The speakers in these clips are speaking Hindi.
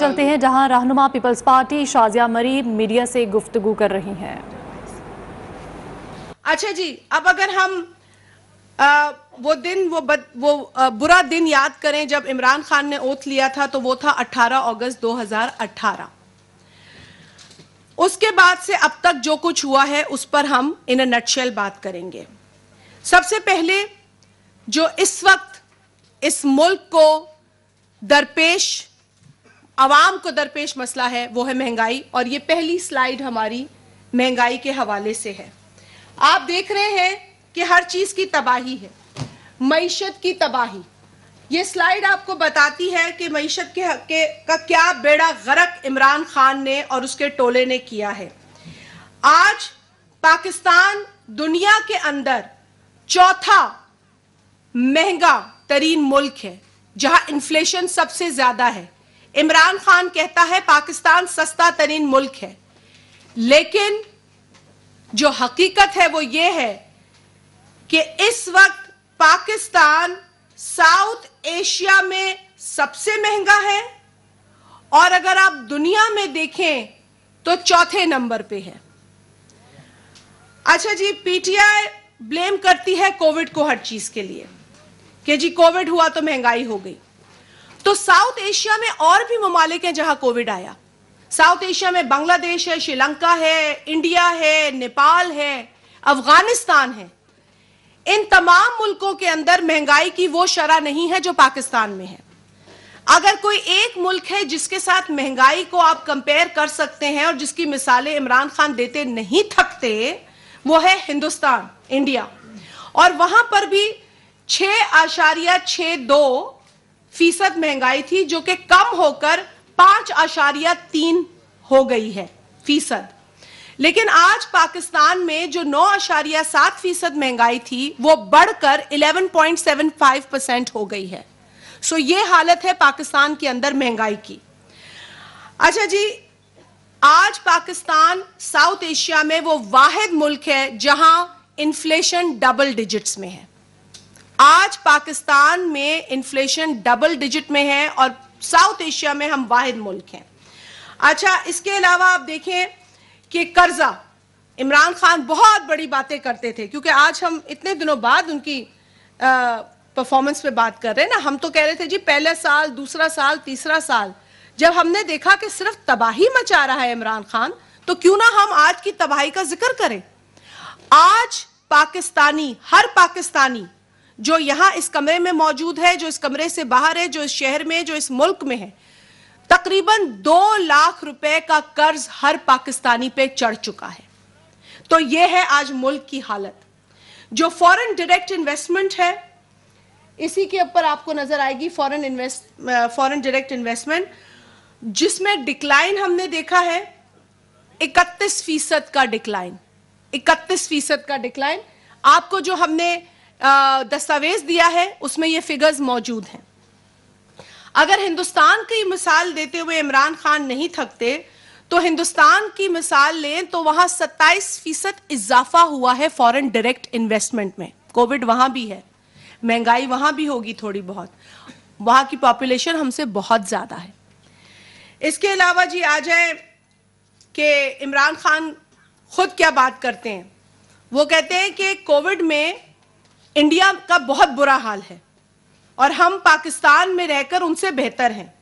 चलते हैं जहां रहनुमा पीपल्स पार्टी शाजिया मरीब मीडिया से गुफ्तगु कर रही हैं अच्छा जी अब अगर हम आ, वो दिन वो बद, वो आ, बुरा दिन याद करें जब इमरान खान ने ओथ लिया था तो वो था 18 अगस्त 2018 उसके बाद से अब तक जो कुछ हुआ है उस पर हम इन नटशेल बात करेंगे सबसे पहले जो इस वक्त इस मुल्क को दरपेश आवाम को दरपेश मसला है वो है महंगाई और ये पहली स्लाइड हमारी महंगाई के हवाले से है आप देख रहे हैं कि हर चीज़ की तबाही है मीशत की तबाही ये स्लाइड आपको बताती है कि मीशत के, के का क्या बेड़ा गरक इमरान खान ने और उसके टोले ने किया है आज पाकिस्तान दुनिया के अंदर चौथा महंगा तरीन मुल्क है जहां इन्फ्लेशन सबसे ज़्यादा है इमरान खान कहता है पाकिस्तान सस्ता तरीन मुल्क है लेकिन जो हकीकत है वो ये है कि इस वक्त पाकिस्तान साउथ एशिया में सबसे महंगा है और अगर आप दुनिया में देखें तो चौथे नंबर पे है अच्छा जी पीटीआई ब्लेम करती है कोविड को हर चीज के लिए कि जी कोविड हुआ तो महंगाई हो गई तो साउथ एशिया में और भी ममालिक हैं जहां कोविड आया साउथ एशिया में बांग्लादेश है श्रीलंका है इंडिया है नेपाल है अफगानिस्तान है इन तमाम मुल्कों के अंदर महंगाई की वो शरह नहीं है जो पाकिस्तान में है अगर कोई एक मुल्क है जिसके साथ महंगाई को आप कंपेयर कर सकते हैं और जिसकी मिसालें इमरान खान देते नहीं थकते वो है हिंदुस्तान इंडिया और वहां पर भी छह आशारिया छह दो फीसद महंगाई थी जो कि कम होकर पांच आशारिया तीन हो गई है फीसद लेकिन आज पाकिस्तान में जो नौ आशारिया सात फीसद महंगाई थी वो बढ़कर 11.75 परसेंट हो गई है सो ये हालत है पाकिस्तान के अंदर महंगाई की अच्छा जी आज पाकिस्तान साउथ एशिया में वो वाहिद मुल्क है जहां इन्फ्लेशन डबल डिजिट्स में है आज पाकिस्तान में इन्फ्लेशन डबल डिजिट में है और साउथ एशिया में हम वाहिद मुल्क हैं अच्छा इसके अलावा आप देखें कि कर्जा इमरान खान बहुत बड़ी बातें करते थे क्योंकि आज हम इतने दिनों बाद उनकी परफॉर्मेंस पे बात कर रहे हैं ना हम तो कह रहे थे जी पहला साल दूसरा साल तीसरा साल जब हमने देखा कि सिर्फ तबाही मचा रहा है इमरान खान तो क्यों ना हम आज की तबाही का जिक्र करें आज पाकिस्तानी हर पाकिस्तानी जो यहाँ इस कमरे में मौजूद है जो इस कमरे से बाहर है जो इस शहर में जो इस मुल्क में है तकरीबन दो लाख रुपए का कर्ज हर पाकिस्तानी पे चढ़ चुका है तो यह है आज मुल्क की हालत जो फॉरेन डायरेक्ट इन्वेस्टमेंट है इसी के ऊपर आपको नजर आएगी foreign invest foreign direct investment जिसमें डिक्लाइन हमने देखा है 31 फीसद का डिक्लाइन 31 फीसद का डिक्लाइन आपको जो हमने दस्तावेज दिया है उसमें ये फिगर्स मौजूद हैं अगर हिंदुस्तान की मिसाल देते हुए इमरान खान नहीं थकते तो हिंदुस्तान की मिसाल लें तो वहां 27 फीसद इजाफा हुआ है फॉरेन डायरेक्ट इन्वेस्टमेंट में कोविड वहां भी है महंगाई वहां भी होगी थोड़ी बहुत वहां की पॉपुलेशन हमसे बहुत ज्यादा है इसके अलावा जी आ जाए कि इमरान खान खुद क्या बात करते हैं वो कहते हैं कि कोविड में इंडिया का बहुत बुरा हाल है और हम पाकिस्तान में रहकर उनसे बेहतर हैं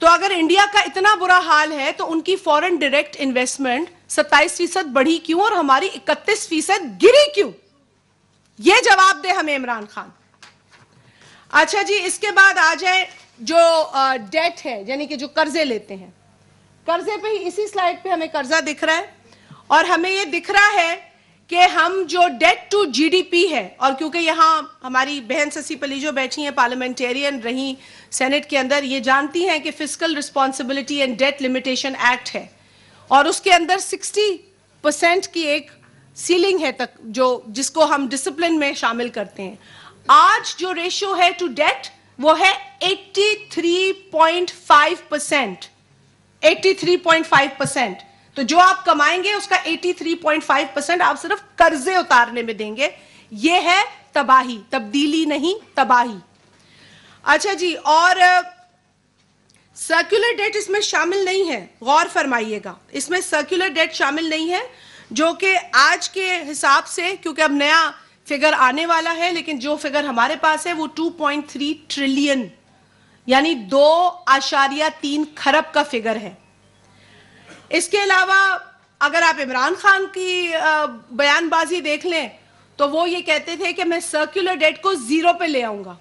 तो अगर इंडिया का इतना बुरा हाल है तो उनकी फॉरेन डायरेक्ट इन्वेस्टमेंट 27 फीसद बढ़ी क्यों और हमारी 31 फीसद गिरी क्यों यह जवाब दे हमें इमरान खान अच्छा जी इसके बाद आ जाए जो डेट है यानी कि जो कर्जे लेते हैं कर्जे पे ही इसी स्लाइड पे हमें कर्जा दिख रहा है और हमें ये दिख रहा है कि हम जो डेट टू जीडीपी है और क्योंकि यहाँ हमारी बहन शशि जो बैठी हैं पार्लियामेंटेरियन रही सेनेट के अंदर ये जानती हैं कि fiscal responsibility and debt limitation act है और उसके अंदर 60 परसेंट की एक सीलिंग है तक जो जिसको हम डिसिप्लिन में शामिल करते हैं आज जो रेशियो है टू डेट वो है फाइव परसेंट फाइव परसेंट तो जो आप कमाएंगे उसका 83.5 परसेंट आप सिर्फ कर्जे उतारने में देंगे ये है तबाही तब्दीली नहीं तबाही अच्छा जी और सर्कुलर डेट इसमें शामिल नहीं है गौर फरमाइएगा इसमें सर्कुलर डेट शामिल नहीं है जो कि आज के हिसाब से क्योंकि अब नया फिगर आने वाला है लेकिन जो फिगर हमारे पास है वो 2.3 ट्रिलियन यानी दो आशारिया तीन खरब का फिगर है इसके अलावा अगर आप इमरान खान की बयानबाजी देख लें तो वो ये कहते थे कि मैं सर्कुलर डेट को जीरो पे ले आऊंगा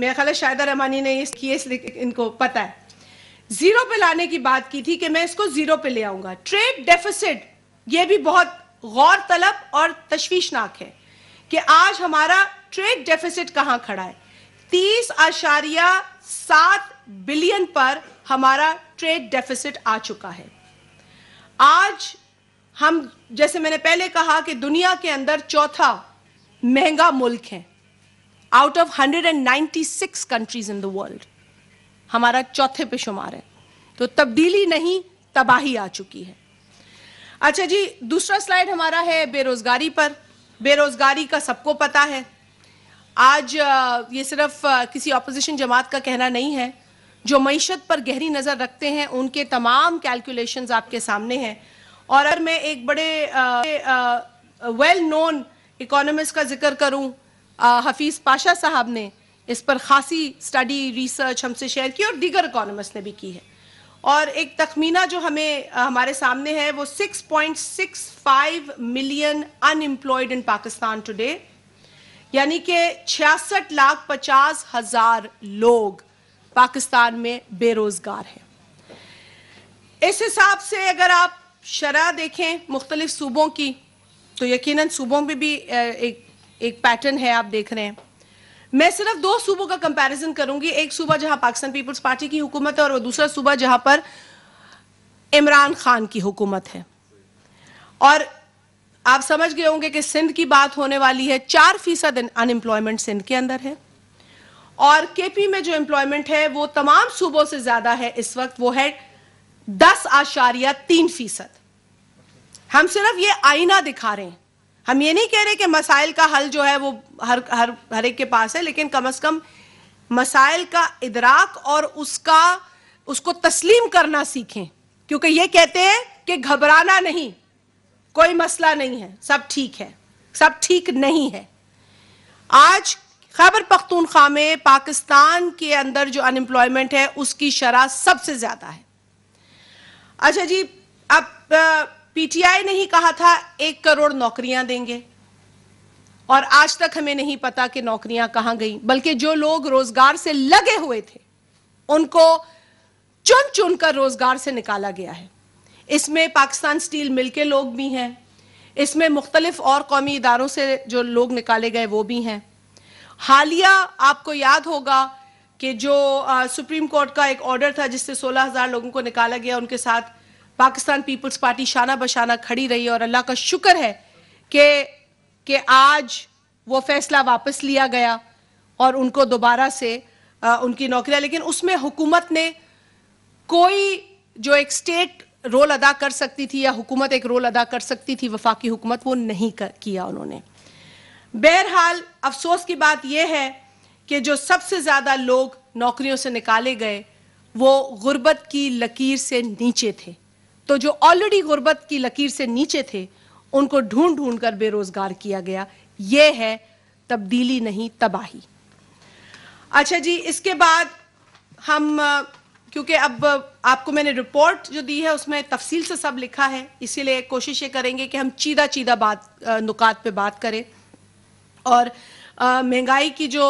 मेरा ख्याल है रमानी ने इसकी इसलिए इनको पता है जीरो पे लाने की बात की थी कि मैं इसको जीरो पे ले आऊंगा ट्रेड डेफिसिट ये भी बहुत गौर तलब और तश्वीशनाक है कि आज हमारा ट्रेड डेफिसिट कहां खड़ा है तीस आशारिया सात बिलियन पर हमारा ट्रेड डेफिसिट आ चुका है आज हम जैसे मैंने पहले कहा कि दुनिया के अंदर चौथा महंगा मुल्क है out of 196 countries in the world हमारा चौथे पे शुमार है तो तब्दीली नहीं तबाही आ चुकी है अच्छा जी दूसरा स्लाइड हमारा है बेरोजगारी पर बेरोजगारी का सबको पता है आज ये सिर्फ किसी ऑपोजिशन जमात का कहना नहीं है जो मीशत पर गहरी नज़र रखते हैं उनके तमाम कैलकुलेशन आपके सामने हैं और अगर मैं एक बड़े वेल नोन इकोनॉमिस्ट का जिक्र करूं हफीज़ पाशा साहब ने इस पर खासी स्टडी रिसर्च हमसे शेयर की और दीगर इकोनॉमिस्ट ने भी की है और एक तखमीना जो हमें हमारे सामने है वो 6.65 million unemployed in Pakistan today यानी कि छियासठ लाख पचास हजार लोग पाकिस्तान में बेरोजगार है इस हिसाब से अगर आप शरा देखें मुख्तलिफ सूबों की तो यकीनन सूबों में भी एक एक पैटर्न है आप देख रहे हैं मैं सिर्फ दो सूबों का कंपैरिजन करूंगी एक सूबा जहां पाकिस्तान पीपल्स पार्टी की हुकूमत है और दूसरा सूबा जहां पर इमरान खान की हुकूमत है और आप समझ गए होंगे कि सिंध की बात होने वाली है चार फीसद अनएम्प्लॉयमेंट सिंध के अंदर है और केपी में जो एम्प्लॉयमेंट है वो तमाम सूबों से ज्यादा है इस वक्त वो है दस आशारिया तीन फीसद हम सिर्फ ये आईना दिखा रहे हैं हम ये नहीं कह रहे कि मसाइल का हल जो है वो हर हर हर एक के पास है लेकिन कम अज कम मसाइल का इदराक और उसका उसको तस्लीम करना सीखें क्योंकि ये कहते हैं कि घबराना नहीं कोई मसला नहीं है सब ठीक है सब ठीक नहीं है आज खैबर पख्तूनख्वा में पाकिस्तान के अंदर जो अनएम्प्लॉयमेंट है उसकी शरह सबसे ज़्यादा है अच्छा जी अब पीटीआई ने ही कहा था एक करोड़ नौकरियां देंगे और आज तक हमें नहीं पता कि नौकरियां कहां गई बल्कि जो लोग रोजगार से लगे हुए थे उनको चुन चुन कर रोजगार से निकाला गया है इसमें पाकिस्तान स्टील मिल के लोग भी हैं इसमें मुख्तलिफ और कौमी इदारों से जो लोग निकाले गए वो भी हैं हालिया आपको याद होगा कि जो आ, सुप्रीम कोर्ट का एक ऑर्डर था जिससे 16,000 लोगों को निकाला गया उनके साथ पाकिस्तान पीपल्स पार्टी शाना बशाना खड़ी रही और अल्लाह का शुक्र है कि कि आज वो फैसला वापस लिया गया और उनको दोबारा से आ, उनकी नौकरियां लेकिन उसमें हुकूमत ने कोई जो एक स्टेट रोल अदा कर सकती थी या हुकूमत एक रोल अदा कर सकती थी वफाकी हुकूमत वो नहीं कर, किया उन्होंने बहरहाल अफसोस की बात यह है कि जो सबसे ज़्यादा लोग नौकरियों से निकाले गए वो गुर्बत की लकीर से नीचे थे तो जो ऑलरेडी गुर्बत की लकीर से नीचे थे उनको ढूंढ ढूंढ कर बेरोज़गार किया गया ये है तब्दीली नहीं तबाही अच्छा जी इसके बाद हम क्योंकि अब आपको मैंने रिपोर्ट जो दी है उसमें तफसील से सब लिखा है इसीलिए कोशिश ये करेंगे कि हम चीदा चीदा बात नुकात पे बात करें और महंगाई की जो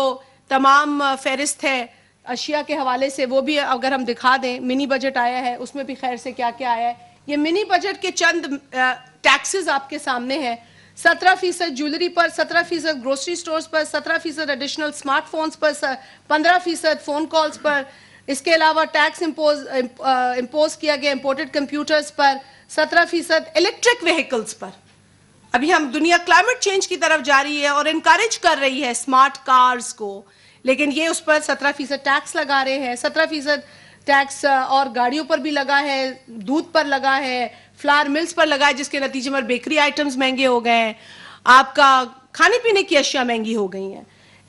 तमाम फहरिस्त है अशिया के हवाले से वो भी अगर हम दिखा दें मिनी बजट आया है उसमें भी खैर से क्या क्या आया है ये मिनी बजट के चंद टैक्सेस आपके सामने हैं सत्रह फीसद ज्वेलरी पर सत्रह फीसद ग्रोसरी स्टोर्स पर सत्रह फीसद एडिशनल स्मार्टफोन्स पर पंद्रह फीसद फ़ोन कॉल्स पर इसके अलावा टैक्स इम्पोज इम्पोज किया गया इम्पोर्टेड कंप्यूटर्स पर सत्रह फीसद इलेक्ट्रिक व्हीकल्स पर अभी हम दुनिया क्लाइमेट चेंज की तरफ जा रही है और इनकरेज कर रही है स्मार्ट कार्स को लेकिन ये उस पर सत्रह फीसद टैक्स लगा रहे हैं सत्रह फीसद टैक्स और गाड़ियों पर भी लगा है दूध पर लगा है फ्लावर मिल्स पर लगा है जिसके नतीजे में बेकरी आइटम्स महंगे हो गए हैं आपका खाने पीने की अशिया महंगी हो गई हैं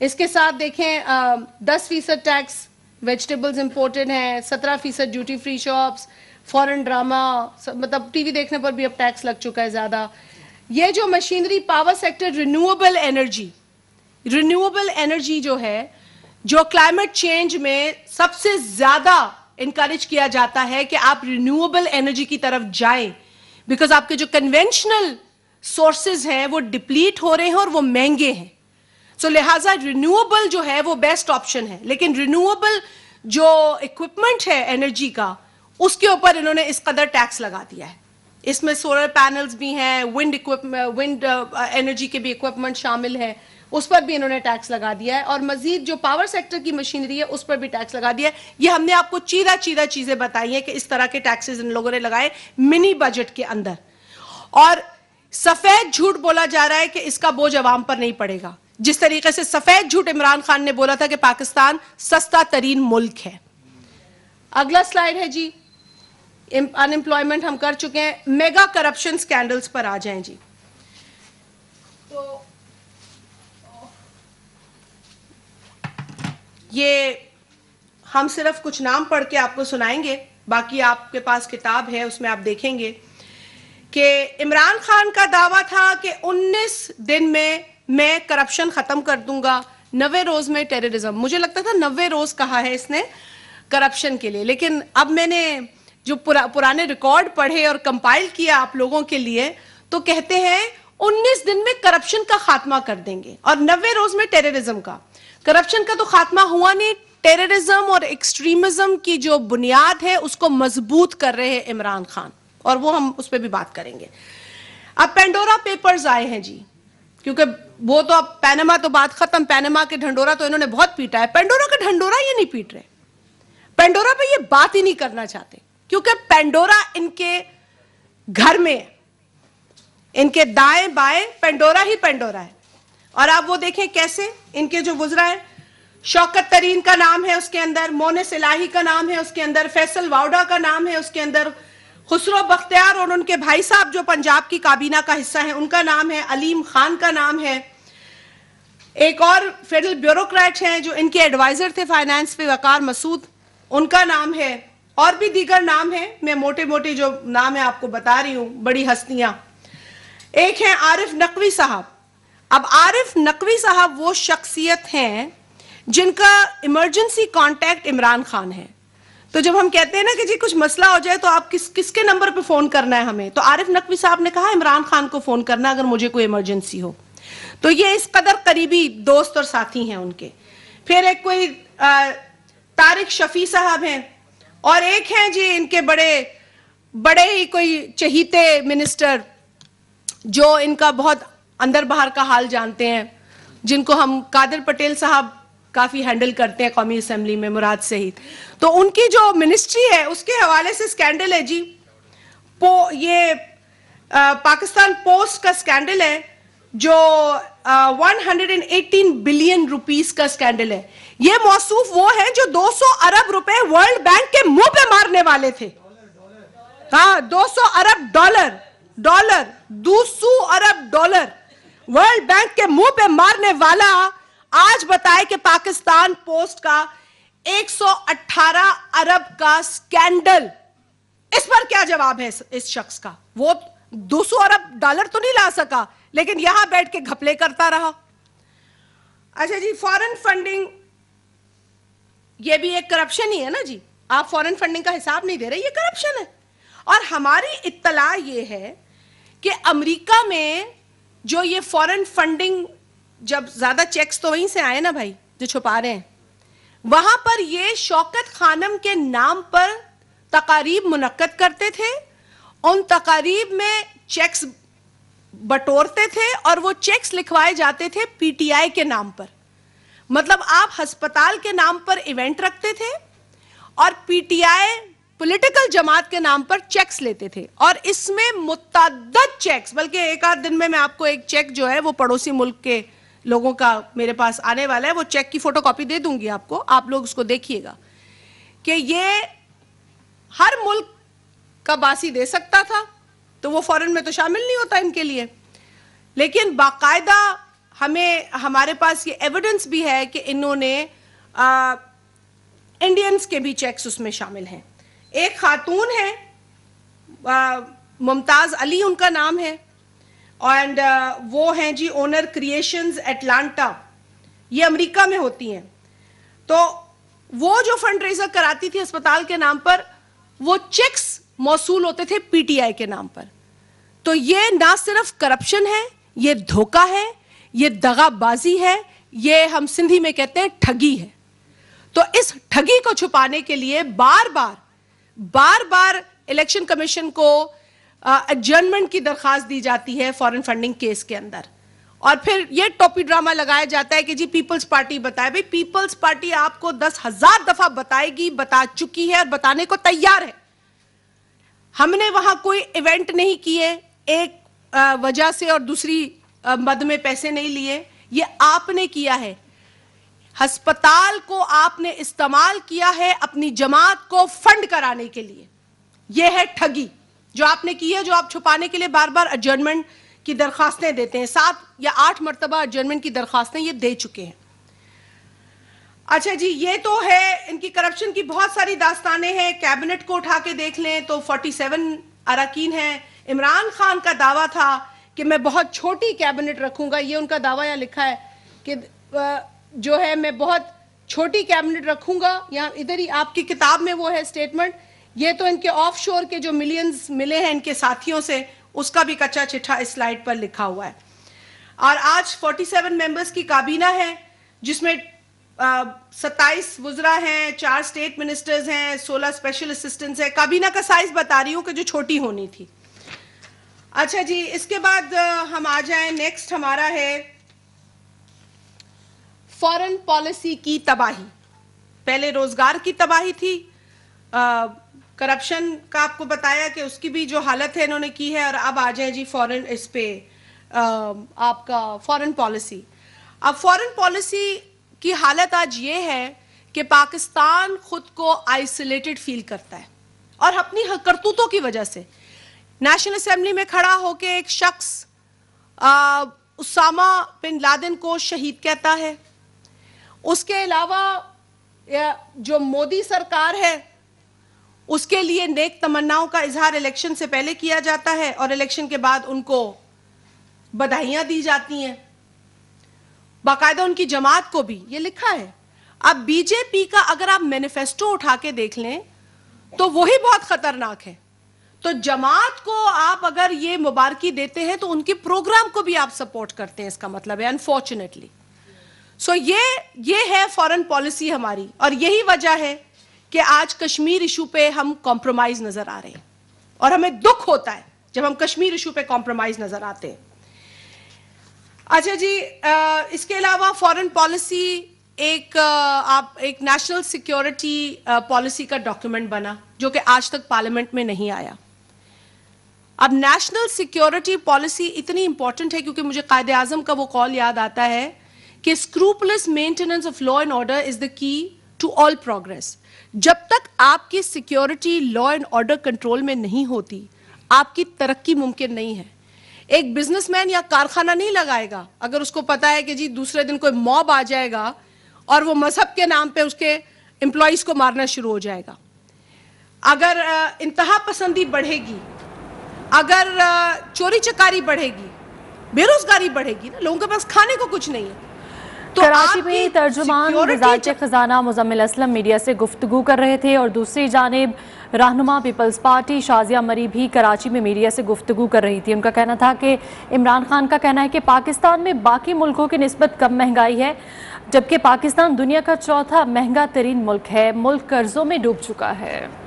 इसके साथ देखें आ, दस फीसद टैक्स वेजिटेबल्स इम्पोर्टेड हैं सत्रह फीसद duty free shops foreign drama मतलब टीवी देखने पर भी अब टैक्स लग चुका है ज़्यादा ये जो machinery power sector renewable energy renewable energy जो है जो क्लाइमेट चेंज में सबसे ज्यादा इंकरेज किया जाता है कि आप रिन्यूएबल एनर्जी की तरफ जाएं बिकॉज आपके जो कन्वेंशनल सोर्सेज हैं वो डिप्लीट हो रहे हैं और वो महंगे हैं सो so, लिहाजा रिन्यूएबल जो है वो बेस्ट ऑप्शन है लेकिन रिन्यूएबल जो इक्विपमेंट है एनर्जी का उसके ऊपर इन्होंने इस कदर टैक्स लगा दिया है इसमें सोलर पैनल्स भी हैं विंड इक्विपमेंट विंड एनर्जी के भी इक्विपमेंट शामिल है उस पर भी इन्होंने टैक्स लगा दिया है और मजीद जो पावर सेक्टर की मशीनरी है उस पर भी टैक्स लगा दिया है ये हमने आपको चीरा चीरा चीजें बताई हैं कि इस तरह के टैक्सेस इन लोगों ने लगाए मिनी बजट के अंदर और सफेद झूठ बोला जा रहा है कि इसका बोझ आवाम पर नहीं पड़ेगा जिस तरीके से सफेद झूठ इमरान खान ने बोला था कि पाकिस्तान सस्ता तरीन मुल्क है अगला स्लाइड है जी अनएम्प्लॉयमेंट हम कर चुके हैं मेगा करप्शन स्कैंडल्स पर आ जाएं जी तो ये हम सिर्फ कुछ नाम पढ़ के आपको सुनाएंगे बाकी आपके पास किताब है उसमें आप देखेंगे कि इमरान खान का दावा था कि 19 दिन में मैं करप्शन ख़त्म कर दूंगा नवे रोज़ में टेररिज्म मुझे लगता था नवे रोज़ कहा है इसने करप्शन के लिए लेकिन अब मैंने जो पुरा, पुराने रिकॉर्ड पढ़े और कंपाइल किया आप लोगों के लिए तो कहते हैं 19 दिन में करप्शन का खात्मा कर देंगे और नब्बे रोज में टेररिज्म का करप्शन का तो खात्मा हुआ नहीं टेररिज्म और एक्सट्रीमिज्म की जो बुनियाद है उसको मजबूत कर रहे हैं इमरान खान और वो हम उस पर भी बात करेंगे अब पेंडोरा पेपर्स आए हैं जी क्योंकि वो तो अब पैनमा तो बात खत्म पैनमा के ढंडोरा तो इन्होंने बहुत पीटा है पेंडोरा का ढंडोरा ये नहीं पीट रहे पेंडोरा पे ये बात ही नहीं करना चाहते क्योंकि पेंडोरा इनके घर में इनके दाएं बाएं पेंडोरा ही पेंडोरा है और आप वो देखें कैसे इनके जो गुजरा है शौकत तरीन का नाम है उसके अंदर मोने सिलाही का नाम है उसके अंदर फैसल वाउडा का नाम है उसके अंदर खुसरो बख्तियार और उनके भाई साहब जो पंजाब की काबीना का हिस्सा है उनका नाम है अलीम खान का नाम है एक और फेडरल ब्यूरोक्रेट हैं जो इनके एडवाइजर थे फाइनेंस पे वकार मसूद उनका नाम है और भी दीगर नाम है मैं मोटे मोटे जो नाम है आपको बता रही हूँ बड़ी हस्तियां एक है आरिफ नकवी साहब अब आरिफ नकवी साहब वो शख्सियत हैं जिनका इमरजेंसी कांटेक्ट इमरान खान है तो जब हम कहते हैं ना कि जी कुछ मसला हो जाए तो आप किस किसके नंबर पे फोन करना है हमें तो आरिफ नकवी साहब ने कहा इमरान खान को फोन करना अगर मुझे कोई इमरजेंसी हो तो ये इस कदर करीबी दोस्त और साथी हैं उनके फिर एक कोई तारिक शफी साहब हैं और एक हैं जी इनके बड़े बड़े ही कोई चहीते मिनिस्टर जो इनका बहुत अंदर बाहर का हाल जानते हैं जिनको हम कादिर पटेल साहब काफ़ी हैंडल करते हैं कौमी असम्बली में मुराद सहित तो उनकी जो मिनिस्ट्री है उसके हवाले से स्कैंडल है जी पो ये आ, पाकिस्तान पोस्ट का स्कैंडल है जो आ, 118 बिलियन रुपीस का स्कैंडल है ये मौसूफ वो हैं जो 200 अरब रुपए वर्ल्ड बैंक के मुंह पे मारने वाले थे हाँ 200 अरब डॉलर डॉलर सौ अरब डॉलर वर्ल्ड बैंक के मुंह पे मारने वाला आज बताए कि पाकिस्तान पोस्ट का 118 अरब का स्कैंडल इस पर क्या जवाब है इस शख्स का वो 200 अरब डॉलर तो नहीं ला सका लेकिन यहां बैठ के घपले करता रहा अच्छा जी फॉरेन फंडिंग ये भी एक करप्शन ही है ना जी आप फॉरेन फंडिंग का हिसाब नहीं दे रहे ये करप्शन है और हमारी इत्तला ये है कि अमेरिका में जो ये फॉरेन फंडिंग जब ज़्यादा चेक्स तो वहीं से आए ना भाई जो छुपा रहे हैं वहां पर ये शौकत खानम के नाम पर तकारीब मुनद करते थे उन तकारीब में चेक्स बटोरते थे और वो चेक्स लिखवाए जाते थे पीटीआई के नाम पर मतलब आप अस्पताल के नाम पर इवेंट रखते थे और पीटीआई पॉलिटिकल जमात के नाम पर चेक्स लेते थे और इसमें मुताद चेक्स बल्कि एक आध दिन में मैं आपको एक चेक जो है वो पड़ोसी मुल्क के लोगों का मेरे पास आने वाला है वो चेक की फोटोकॉपी दे दूंगी आपको आप लोग उसको देखिएगा कि ये हर मुल्क का बासी दे सकता था तो वो फॉरेन में तो शामिल नहीं होता इनके लिए लेकिन बाकायदा हमें हमारे पास ये एविडेंस भी है कि इन्होंने इंडियंस के भी चेक्स उसमें शामिल हैं एक खातून है मुमताज़ अली उनका नाम है एंड वो हैं जी ओनर क्रिएशंस एटलांटा ये अमेरिका में होती हैं तो वो जो फंड रेजर कराती थी अस्पताल के नाम पर वो चेक्स मौसू होते थे पीटीआई के नाम पर तो ये ना सिर्फ करप्शन है ये धोखा है ये दगाबाजी है ये हम सिंधी में कहते हैं ठगी है तो इस ठगी को छुपाने के लिए बार बार बार बार इलेक्शन कमीशन को एडजर्नमेंट की दरखास्त दी जाती है फॉरेन फंडिंग केस के अंदर और फिर ये टोपी ड्रामा लगाया जाता है कि जी पीपल्स पार्टी बताए भाई पीपल्स पार्टी आपको दस हजार दफा बताएगी बता चुकी है और बताने को तैयार है हमने वहां कोई इवेंट नहीं किए एक वजह से और दूसरी मद में पैसे नहीं लिए ये आपने किया है अस्पताल को आपने इस्तेमाल किया है अपनी जमात को फंड कराने के लिए यह है ठगी जो आपने की है जो आप छुपाने के लिए बार बार एडजमेंट की दरखास्तें देते हैं सात या आठ मरतबा एडजमेंट की दरखास्तें ये दे चुके हैं अच्छा जी ये तो है इनकी करप्शन की बहुत सारी दास्तानें हैं कैबिनेट को उठा के देख लें तो 47 अरकिन है इमरान खान का दावा था कि मैं बहुत छोटी कैबिनेट रखूंगा ये उनका दावा यहाँ लिखा है कि जो है मैं बहुत छोटी कैबिनेट रखूंगा या इधर ही आपकी किताब में वो है स्टेटमेंट ये तो इनके ऑफशोर के जो मिलियंस मिले हैं इनके साथियों से उसका भी कच्चा चिट्ठा इस स्लाइड पर लिखा हुआ है और आज 47 मेंबर्स की काबीना है जिसमें सत्ताईस वज्रा हैं चार स्टेट मिनिस्टर्स हैं सोलह स्पेशल असिस्टेंट्स हैं काबीना का साइज बता रही हूँ कि जो छोटी होनी थी अच्छा जी इसके बाद हम आ जाए नेक्स्ट हमारा है फॉरेन पॉलिसी की तबाही पहले रोजगार की तबाही थी करप्शन का आपको बताया कि उसकी भी जो हालत है इन्होंने की है और अब आ जाए जी फॉरेन इस पे आ, आपका फॉरेन पॉलिसी अब फॉरेन पॉलिसी की हालत आज ये है कि पाकिस्तान खुद को आइसोलेटेड फील करता है और अपनी करतूतों की वजह से नेशनल असेंबली में खड़ा होकर एक शख्स उसामा बिन लादेन को शहीद कहता है उसके अलावा जो मोदी सरकार है उसके लिए नेक तमन्नाओं का इजहार इलेक्शन से पहले किया जाता है और इलेक्शन के बाद उनको बधाइयां दी जाती हैं बाकायदा उनकी जमात को भी ये लिखा है अब बीजेपी का अगर आप मैनिफेस्टो उठा के देख लें तो वही बहुत खतरनाक है तो जमात को आप अगर ये मुबारकी देते हैं तो उनके प्रोग्राम को भी आप सपोर्ट करते हैं इसका मतलब है अनफॉर्चुनेटली सो so ये ये है फॉरेन पॉलिसी हमारी और यही वजह है कि आज कश्मीर इशू पे हम कॉम्प्रोमाइज नजर आ रहे हैं और हमें दुख होता है जब हम कश्मीर इशू पे कॉम्प्रोमाइज नजर आते हैं अच्छा जी आ, इसके अलावा फॉरेन पॉलिसी एक आप एक नेशनल सिक्योरिटी पॉलिसी का डॉक्यूमेंट बना जो कि आज तक पार्लियामेंट में नहीं आया अब नेशनल सिक्योरिटी पॉलिसी इतनी इंपॉर्टेंट है क्योंकि मुझे कायदे आजम का वो कॉल याद आता है कि scrupulous maintenance of law and order is the key to all progress जब तक आपकी security law and order control में नहीं होती आपकी तरक्की मुमकिन नहीं है एक बिजनेसमैन या कारखाना नहीं लगाएगा अगर उसको पता है कि जी दूसरे दिन कोई मॉब आ जाएगा और वो मजहब के नाम पे उसके एम्प्लॉयज़ को मारना शुरू हो जाएगा अगर इंतहा पसंदी बढ़ेगी अगर चोरी चकारी बढ़ेगी बेरोजगारी बढ़ेगी ना लोगों के पास खाने को कुछ नहीं है तो कराची में तर्जुमान वजारत खजाना मुजम्मिल असलम मीडिया से गुफ्तु कर रहे थे और दूसरी जानब रहनुमा पीपल्स पार्टी शाजिया मरी भी कराची में मीडिया से गुफ्तु कर रही थी उनका कहना था कि इमरान खान का कहना है कि पाकिस्तान में बाकी मुल्कों की नस्बत कम महंगाई है जबकि पाकिस्तान दुनिया का चौथा महंगा तरीन मुल्क है मुल्क कर्जों में डूब चुका है